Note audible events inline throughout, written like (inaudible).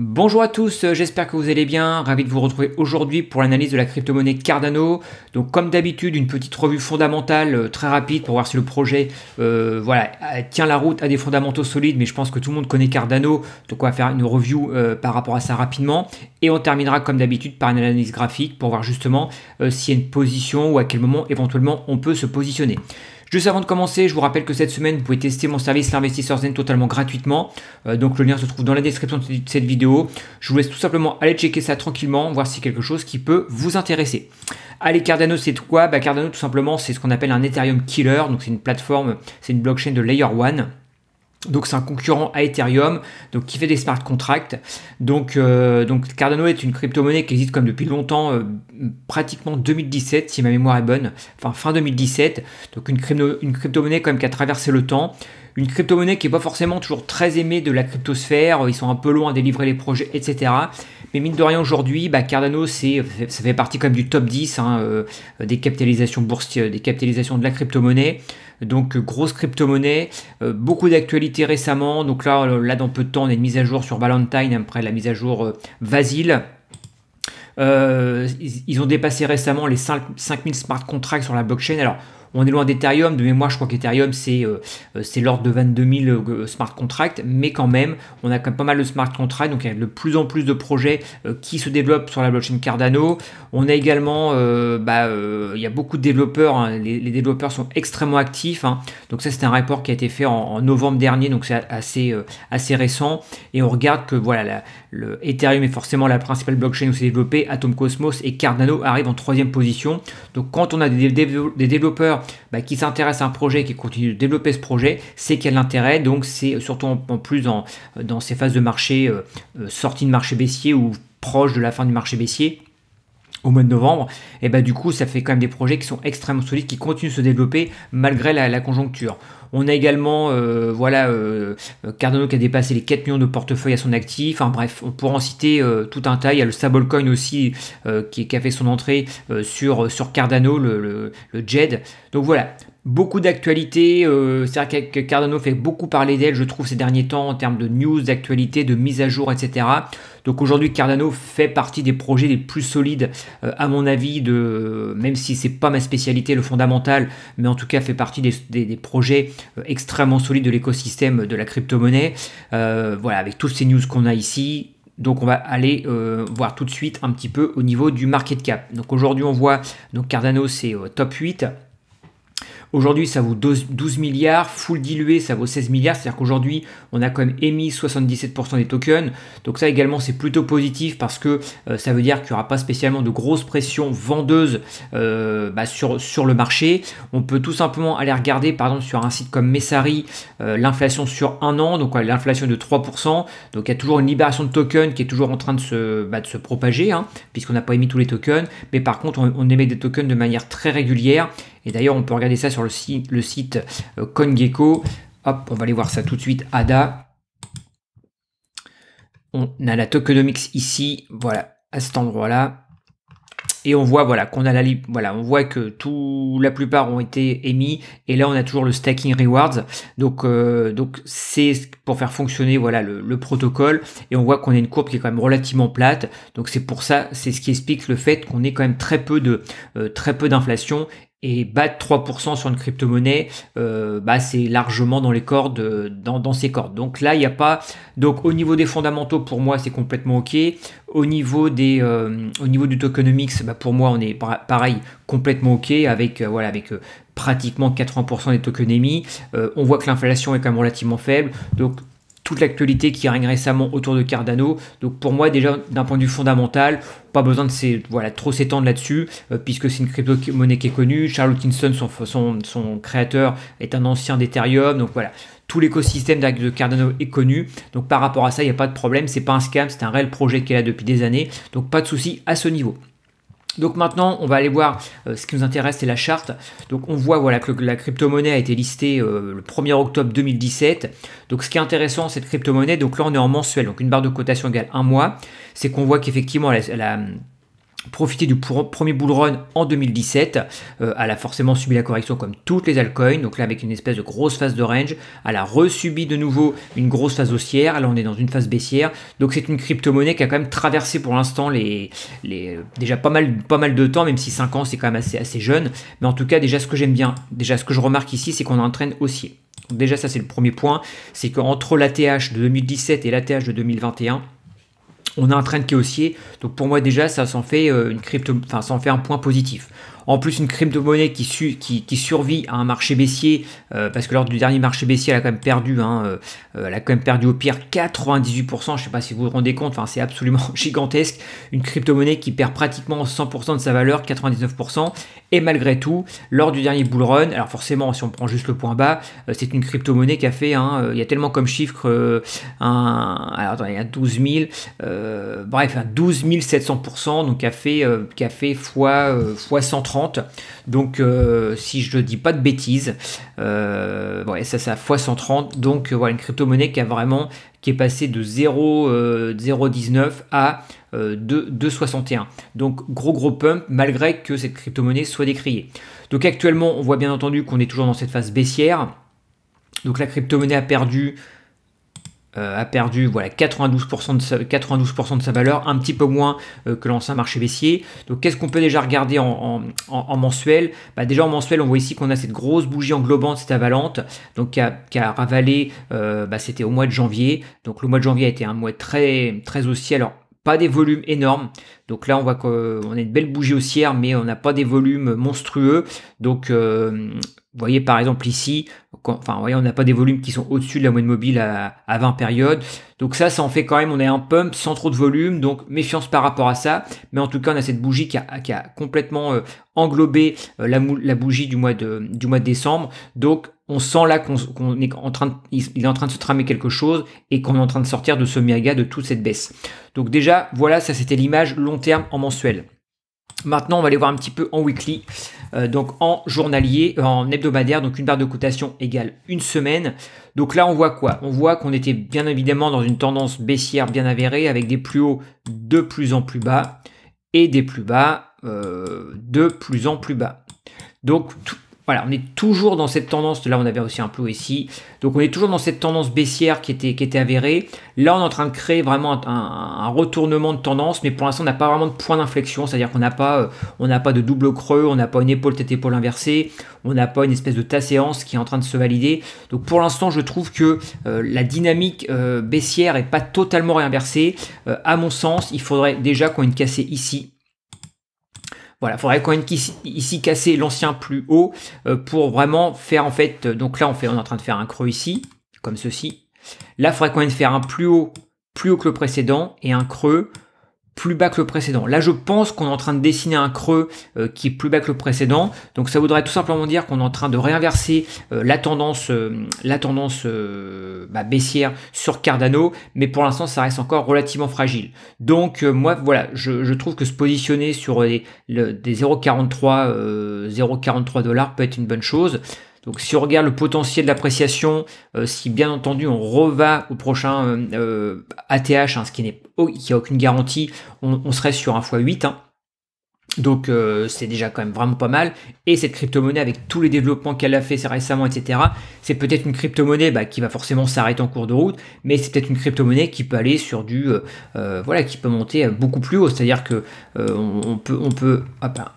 Bonjour à tous, euh, j'espère que vous allez bien. Ravi de vous retrouver aujourd'hui pour l'analyse de la crypto-monnaie Cardano. Donc, comme d'habitude, une petite revue fondamentale euh, très rapide pour voir si le projet euh, voilà, tient la route à des fondamentaux solides. Mais je pense que tout le monde connaît Cardano, donc quoi faire une review par rapport à ça rapidement. Et on terminera, comme d'habitude, par une analyse graphique pour voir justement s'il y a une position ou à quel moment éventuellement on peut se positionner. Juste avant de commencer, je vous rappelle que cette semaine, vous pouvez tester mon service l'investisseur zen totalement gratuitement. Euh, donc le lien se trouve dans la description de cette vidéo. Je vous laisse tout simplement aller checker ça tranquillement, voir si quelque chose qui peut vous intéresser. Allez, Cardano, c'est quoi bah, Cardano, tout simplement, c'est ce qu'on appelle un Ethereum Killer. Donc c'est une plateforme, c'est une blockchain de Layer one. Donc c'est un concurrent à Ethereum, donc qui fait des smart contracts. Donc, euh, donc Cardano est une crypto-monnaie qui existe comme depuis longtemps, euh, pratiquement 2017 si ma mémoire est bonne, enfin fin 2017. Donc une, crypto, une monnaie qui a traversé le temps, une crypto-monnaie qui n'est pas forcément toujours très aimée de la cryptosphère, ils sont un peu loin à délivrer les projets, etc. Mais mine de rien aujourd'hui, bah, Cardano, c'est, ça fait partie quand même du top 10 hein, euh, des capitalisations boursières, des capitalisations de la crypto-monnaie. Donc grosse crypto-monnaie, euh, beaucoup d'actualités récemment. Donc là, là, dans peu de temps, on a une mise à jour sur Valentine, après la mise à jour euh, Vasile. ils ont dépassé récemment les 5000 smart contracts sur la blockchain. Alors, on est loin d'Ethereum. De mémoire, je crois qu'Ethereum, c'est euh, euh, c'est l'ordre de 22 000 euh, smart contracts. Mais quand même, on a quand même pas mal de smart contracts. Donc, il y a de plus en plus de projets qui se développent sur la blockchain Cardano. On a également, bah, il y a beaucoup de développeurs. Hein, les, développeurs sont extrêmement actifs. Hein. Donc, ça, c'est un rapport qui a été fait en, novembre dernier. Donc, c'est assez, assez récent. Et on regarde que, voilà, le Ethereum est forcément la principale blockchain où c'est développé. Atom Cosmos et Cardano arrivent en troisième position. Donc, quand on a des développeurs bah, qui s'intéresse à un projet, qui continue de développer ce projet, c'est qu'il y a l'intérêt. Donc c'est surtout en, plus dans, ces phases de marché, sorties euh, euh, sortie de marché baissier ou proche de la fin du marché baissier, au mois de novembre, et eh bah ben, du coup ça fait quand même des projets qui sont extrêmement solides, qui continuent de se développer malgré la, conjoncture. On a également euh, voilà euh, Cardano qui a dépassé les 4 millions de portefeuilles à son actif. Enfin bref, on pourra en citer euh, tout un tas. Il y a le Stablecoin aussi qui, a fait son entrée sur, sur Cardano, le JED. Donc voilà, beaucoup d'actualités. Euh, cest que Cardano fait beaucoup parler d'elle, je trouve, ces derniers temps en termes de news, d'actualités, de mise à jour, etc. Donc aujourd'hui, Cardano fait partie des projets les plus solides, euh, à mon avis, de, même si c'est pas ma spécialité, le fondamental, mais en tout cas fait partie des, projets euh, extrêmement solides de l'écosystème de la crypto-monnaie. voilà, avec toutes ces news qu'on a ici, donc on va aller voir tout de suite un petit peu au niveau du market cap. Donc aujourd'hui on voit donc Cardano c'est top 8 Aujourd'hui, ça vaut 12 milliards, full dilué, ça vaut 16 milliards, c'est-à-dire qu'aujourd'hui, on a quand même émis 77% des tokens. Donc ça également, c'est plutôt positif parce que euh, ça veut dire qu'il n'y aura pas spécialement de grosses pressions vendeuses euh, bah, sur, sur le marché. On peut tout simplement aller regarder, par exemple, sur un site comme Messari, euh, l'inflation sur un an, donc l'inflation de 3%. Donc il y a toujours une libération de tokens qui est toujours en train de se, bah, se propager, hein, puisqu'on n'a pas émis tous les tokens. Mais par contre, on émet des tokens de manière très régulière et d'ailleurs, on peut regarder ça sur le site, le site CoinGecko. Euh, Hop, on va aller voir ça tout de suite. ADA. On a la tokenomics ici, voilà, à cet endroit-là. Et on voit voilà qu'on a la voilà on voit que tout la plupart ont été émis et là on a toujours le stacking rewards donc euh, donc c'est pour faire fonctionner voilà le, protocole et on voit qu'on a une courbe qui est quand même relativement plate donc c'est pour ça c'est ce qui explique le fait qu'on ait quand même très peu de euh, très peu d'inflation et battre 3% sur une crypto-monnaie, euh, bah, c'est largement dans les cordes, euh, dans, dans ses cordes. Donc là, il n'y a pas. Donc au niveau des fondamentaux, pour moi, c'est complètement OK. Au niveau, des, euh, au niveau du tokenomics, bah, pour moi, on est pareil, complètement OK avec, voilà, avec pratiquement 80% des tokenémies. on voit que l'inflation est quand même relativement faible. Donc toute l'actualité qui règne récemment autour de Cardano. Donc pour moi, déjà d'un point de vue fondamental, pas besoin de voilà, trop s'étendre là-dessus, euh, puisque c'est une crypto-monnaie qui est connue. Charles Hutchinson, son, son, son, créateur, est un ancien d'Ethereum. Donc voilà, tout l'écosystème de Cardano est connu. Donc par rapport à ça, il n'y a pas de problème. C'est pas un scam, c'est un réel projet qui est là depuis des années. Donc pas de souci à ce niveau. Donc maintenant, on va aller voir euh, ce qui nous intéresse, c'est la charte. Donc on voit voilà, que la crypto-monnaie a été listée euh, le 1er octobre 2017. Donc ce qui est intéressant, cette crypto-monnaie, donc là on est en mensuel, donc une barre de cotation égale un mois, c'est qu'on voit qu'effectivement la Profiter du premier bull run en 2017. Euh, elle a forcément subi la correction comme toutes les altcoins, donc là avec une espèce de grosse phase de range. Elle a resubi de nouveau une grosse phase haussière. Là on est dans une phase baissière. Donc c'est une crypto-monnaie qui a quand même traversé pour l'instant les, déjà pas mal, pas mal de temps, même si 5 ans c'est quand même assez, assez jeune. Mais en tout cas déjà ce que j'aime bien, déjà ce que je remarque ici c'est qu'on entraîne haussier. déjà ça c'est le premier point, c'est qu'entre l'ATH de 2017 et l'ATH de 2021, on a un train de haussier Donc pour moi déjà, ça s'en fait euh, une crypto, fait un point positif. En plus, une crypto-monnaie qui, survit à un marché baissier, euh, parce que lors du dernier marché baissier, elle a quand même perdu, hein, euh, euh, elle a quand même perdu au pire 98%, je ne sais pas si vous vous rendez compte, c'est absolument (laughs) gigantesque. Une crypto-monnaie qui perd pratiquement 100% de sa valeur, 99%, et malgré tout, lors du dernier bull run, alors forcément, si on prend juste le point bas, c'est une crypto-monnaie qui a fait, hein, il y a tellement comme chiffre, alors il y a 12 000, bref, un 12 700%, donc qui a fait, qui fois, fois 130 donc, euh, si je ne dis pas de bêtises, euh, ça c'est à x 130. Donc, euh, voilà, une crypto-monnaie qui a vraiment qui est passée de 0.19 à 2,61. Donc, gros, gros pump, malgré que cette crypto-monnaie soit décriée. Donc, actuellement, on voit bien entendu qu'on est toujours dans cette phase baissière. Donc, la crypto-monnaie a perdu euh, a perdu voilà, 92%, de sa, 92 de sa valeur, un petit peu moins euh, que l'ancien marché baissier. Donc qu'est-ce qu'on peut déjà regarder en, mensuel bah, Déjà en mensuel, on voit ici qu'on a cette grosse bougie englobante, cette avalante, donc, qui, a, qui ravalé, euh, bah, c'était au mois de janvier. Donc le mois de janvier a été un mois très, très haussier. Alors pas des volumes énormes. Donc là, on voit qu'on a une belle bougie haussière, mais on n'a pas des volumes monstrueux. Donc, vous euh, voyez par exemple ici, enfin, voyez, on n'a pas des volumes qui sont au-dessus de la moyenne mobile à, 20 périodes. Donc ça, ça en fait quand même, on a un pump sans trop de volume, donc méfiance par rapport à ça. Mais en tout cas, on a cette bougie qui a, complètement euh, englobé euh, la, bougie du mois du mois de décembre. Donc on sent là qu'on est en train de, il est en train de se tramer quelque chose et qu'on est en train de sortir de ce méga de toute cette baisse. Donc déjà, voilà, ça c'était l'image long terme en mensuel. Maintenant, on va aller voir un petit peu en weekly, euh, donc en journalier, euh, en hebdomadaire, donc une barre de cotation égale une semaine. Donc là, on voit quoi On voit qu'on était bien évidemment dans une tendance baissière bien avérée, avec des plus hauts de plus en plus bas et des plus bas euh, de plus en plus bas. Donc tout, voilà, on est toujours dans cette tendance, là on avait aussi un plot ici, donc on est toujours dans cette tendance baissière qui était, qui était avérée. Là on est en train de créer vraiment un, retournement de tendance, mais pour l'instant on n'a pas vraiment de point d'inflexion, c'est-à-dire qu'on n'a pas, euh, on pas de double creux, on n'a pas une épaule tête épaule inversée, on n'a pas une espèce de tasséance qui est en train de se valider. Donc pour l'instant je trouve que euh, la dynamique euh, baissière n'est pas totalement réinversée. à mon sens, il faudrait déjà qu'on ait une cassée ici voilà, faudrait quand même ici, casser l'ancien plus haut euh, pour vraiment faire en fait. Euh, donc là, on, fait, on est en train de faire un creux ici, comme ceci. Là, il faudrait quand même faire un plus haut, plus haut que le précédent et un creux plus bas que le précédent. Là, je pense qu'on est en train de dessiner un creux euh, qui est plus bas que le précédent. Donc, ça voudrait tout simplement dire qu'on est en train de réinverser euh, la tendance, euh, la tendance bah, baissière sur Cardano. Mais pour l'instant, ça reste encore relativement fragile. Donc, moi, voilà, je, trouve que se positionner sur les, des 0,43, 0,43 dollars peut être une bonne chose. Donc si on regarde le potentiel de l'appréciation, euh, si bien entendu on reva au prochain ATH, euh, euh, hein, ce qui n'est qui a aucune garantie, on, serait sur 1 x8. Hein. Donc c'est déjà quand même vraiment pas mal. Et cette crypto-monnaie, avec tous les développements qu'elle a fait récemment, etc., c'est peut-être une crypto-monnaie bah, qui va forcément s'arrêter en cours de route, mais c'est peut-être une crypto-monnaie qui peut aller sur du... voilà, qui peut monter beaucoup plus haut. C'est-à-dire que on, peut... On peut hop, hein.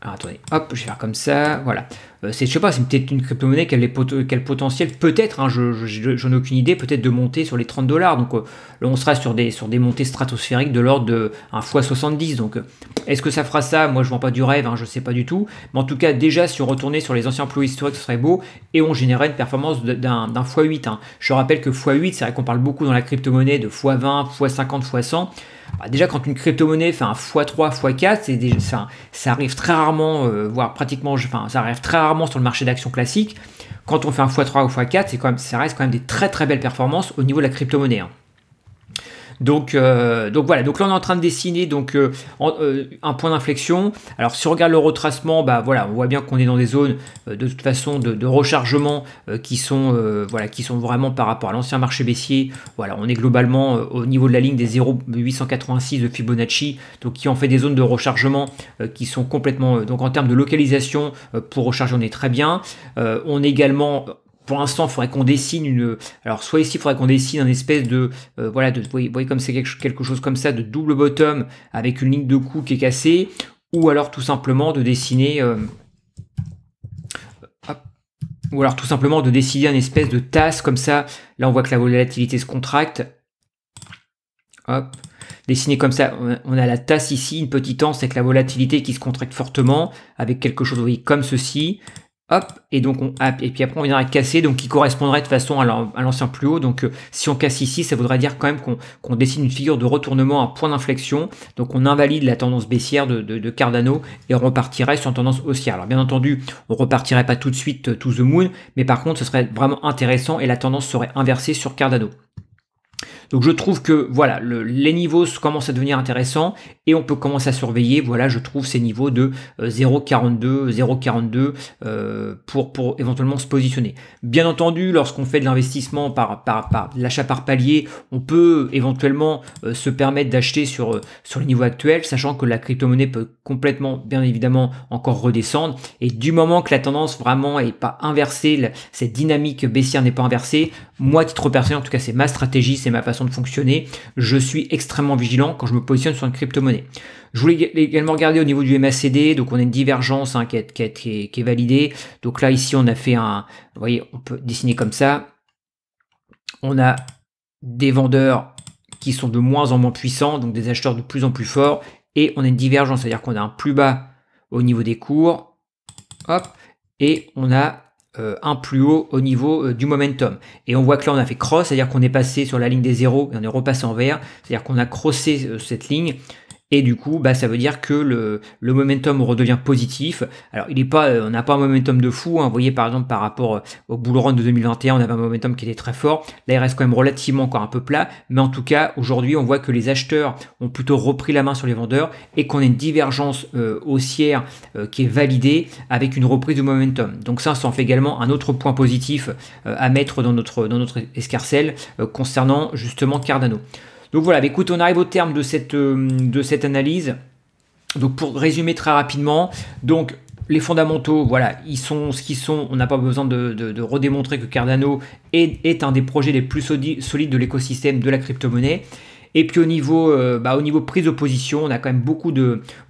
alors, attendez, hop, je vais faire comme ça, voilà. Euh, c'est je sais pas, c'est peut-être une crypto-monnaie qui a quel potentiel, peut-être, hein, je, je, aucune idée, peut-être de monter sur les 30 dollars. Donc euh, on sera sur des, sur des montées stratosphériques de l'ordre de 1 x 70. Donc euh, est-ce que ça fera ça Moi, je vends pas du rêve, hein, je ne sais pas du tout. Mais en tout cas, déjà, si on retournait sur les anciens plus historiques, ce serait beau et on générerait une performance d'un x 8. Hein. Je rappelle que x 8, c'est vrai qu'on parle beaucoup dans la crypto-monnaie de x 20, x 50, x 100. déjà, quand une crypto-monnaie fait un x3, x4, c'est ça, ça arrive très rarement, voire pratiquement, enfin, ça arrive très rarement sur le marché d'action classique. Quand on fait un x3 ou x4, c'est quand même, ça reste quand même des très très belles performances au niveau de la crypto-monnaie. Hein. Donc, euh, donc voilà, donc là on est en train de dessiner donc, euh, euh, un point d'inflexion. Alors si on regarde le retracement, bah, voilà, on voit bien qu'on est dans des zones de toute façon de, rechargement qui, sont, voilà, qui sont vraiment par rapport à l'ancien marché baissier. Voilà, on est globalement au niveau de la ligne des 0,886 de Fibonacci, donc qui en fait des zones de rechargement qui sont complètement... donc en termes de localisation, pour recharger on est très bien. on est également pour l'instant, il faudrait qu'on dessine une. Alors, soit ici, il faudrait qu'on dessine un espèce de. Euh, voilà, de, vous voyez, comme c'est quelque, quelque, chose comme ça, de double bottom avec une ligne de cou qui est cassée, ou alors tout simplement de dessiner. Euh, ou alors tout simplement de dessiner un espèce de tasse comme ça. Là, on voit que la volatilité se contracte. Dessiner comme ça, on a la tasse ici, une petite anse avec la volatilité qui se contracte fortement, avec quelque chose, vous voyez, comme ceci et donc on, et puis après on viendra casser, donc qui correspondrait de façon à l'ancien plus haut. Donc euh, si on casse ici, ça voudrait dire quand même qu'on dessine une figure de retournement à point d'inflexion. Donc on invalide la tendance baissière de, Cardano et on repartirait sur une tendance haussière. Alors bien entendu, on repartirait pas tout de suite euh, to the moon, mais par contre ce serait vraiment intéressant et la tendance serait inversée sur Cardano. Donc je trouve que voilà, les niveaux commencent à devenir intéressants et on peut commencer à surveiller. Voilà, je trouve ces niveaux de 0,42, euh, 0,42 euh, pour, pour éventuellement se positionner. Bien entendu, lorsqu'on fait de l'investissement par, par, l'achat par palier, on peut éventuellement euh, se permettre d'acheter sur, sur le niveaux actuel sachant que la crypto-monnaie peut complètement, bien évidemment, encore redescendre. Et du moment que la tendance vraiment est pas inversée, cette dynamique baissière n'est pas inversée, moi, titre personnel, en tout cas, c'est ma stratégie, c'est ma façon de fonctionner. Je suis extrêmement vigilant quand je me positionne sur une crypto-monnaie. Je voulais également regarder au niveau du MACD, donc on a une divergence hein, qui, est, qui, validée. Donc là, ici, on a fait un... voyez, on peut dessiner comme ça. On a des vendeurs qui sont de moins en moins puissants, donc des acheteurs de plus en plus forts, et on a une divergence, c'est-à-dire qu'on a un plus bas au niveau des cours, hop, et on a euh, un plus haut au niveau euh, du momentum. Et on voit que là on a fait cross, c'est-à-dire qu'on est passé sur la ligne des zéros et on est repassé en vert, c'est-à-dire qu'on a crossé euh, cette ligne et du coup, bah, ça veut dire que le, momentum redevient positif. Alors, il pas, euh, on n'a pas un momentum de fou. Hein. Vous voyez, par exemple, par rapport euh, au bull de 2021, on avait un momentum qui était très fort. Là, il reste quand même relativement encore un peu plat. Mais en tout cas, aujourd'hui, on voit que les acheteurs ont plutôt repris la main sur les vendeurs et qu'on a une divergence euh, haussière qui est validée avec une reprise du momentum. Donc ça, ça en fait également un autre point positif à mettre dans notre, dans notre escarcelle concernant justement Cardano. Donc voilà, écoute, on arrive au terme de cette, euh, de cette analyse. Donc pour résumer très rapidement, donc les fondamentaux, voilà, ils sont ce qu'ils sont. On n'a pas besoin de, redémontrer que Cardano est, est, un des projets les plus solides de l'écosystème de la crypto-monnaie. Et puis au niveau, euh, bah, au niveau prise de position, on a quand même beaucoup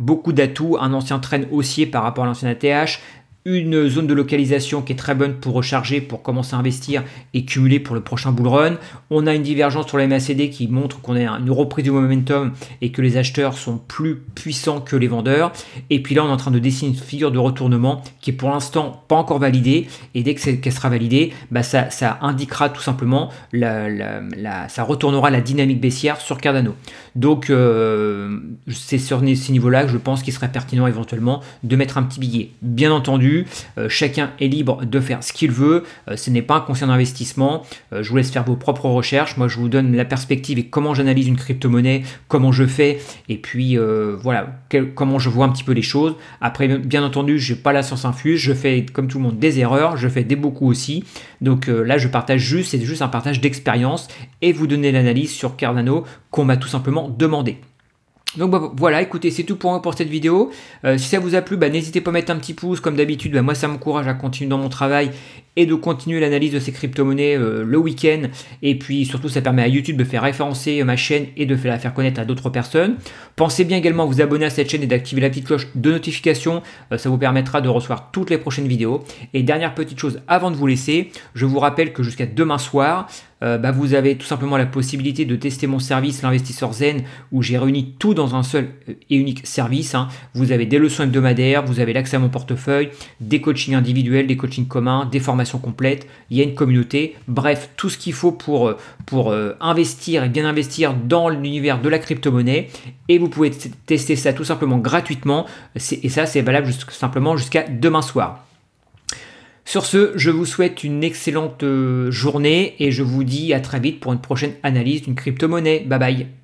beaucoup d'atouts. Un ancien train haussier par rapport à l'ancien ATH, une zone de localisation qui est très bonne pour recharger, pour commencer à investir et cumuler pour le prochain bull run. On a une divergence sur la MACD qui montre qu'on a une reprise du momentum et que les acheteurs sont plus puissants que les vendeurs. Et puis là, on est en train de dessiner une figure de retournement qui est pour l'instant pas encore validée. Et dès qu'elle sera validée, bah ça, indiquera tout simplement, la, ça retournera la dynamique baissière sur Cardano. Donc euh, c'est sur ces niveaux-là que je pense qu'il serait pertinent éventuellement de mettre un petit billet. Bien entendu, euh, chacun est libre de faire ce qu'il veut, euh, ce n'est pas un conseil d'investissement, je vous laisse faire vos propres recherches, moi je vous donne la perspective et comment j'analyse une crypto-monnaie, comment je fais, et puis voilà, comment je vois un petit peu les choses. Après, bien entendu, je n'ai pas la science infuse, je fais comme tout le monde des erreurs, je fais des beaucoup aussi. Donc euh, là, je partage juste, c'est juste un partage d'expérience et vous donner l'analyse sur Cardano qu'on m'a tout simplement demandé. Donc bah, voilà, écoutez, c'est tout pour moi pour cette vidéo. Euh, si ça vous a plu, bah, n'hésitez pas à mettre un petit pouce comme d'habitude. Bah, moi, ça m'encourage à continuer dans mon travail et de continuer l'analyse de ces crypto-monnaies euh, le week-end. Et puis surtout, ça permet à YouTube de faire référencer ma chaîne et de la faire connaître à d'autres personnes. Pensez bien également à vous abonner à cette chaîne et d'activer la petite cloche de notification. Euh, ça vous permettra de recevoir toutes les prochaines vidéos. Et dernière petite chose avant de vous laisser, je vous rappelle que jusqu'à demain soir, euh, bah, vous avez tout simplement la possibilité de tester mon service, l'investisseur zen, où j'ai réuni tout dans un seul et unique service. Hein. Vous avez des leçons hebdomadaires, vous avez l'accès à mon portefeuille, des coachings individuels, des coachings communs, des formations complète, il y a une communauté, bref, tout ce qu'il faut pour, euh, pour euh, investir et bien investir dans l'univers de la crypto-monnaie. Et vous pouvez tester ça tout simplement gratuitement. Et ça, c'est valable juste, simplement jusqu'à demain soir. Sur ce, je vous souhaite une excellente euh, journée et je vous dis à très vite pour une prochaine analyse d'une crypto-monnaie. Bye bye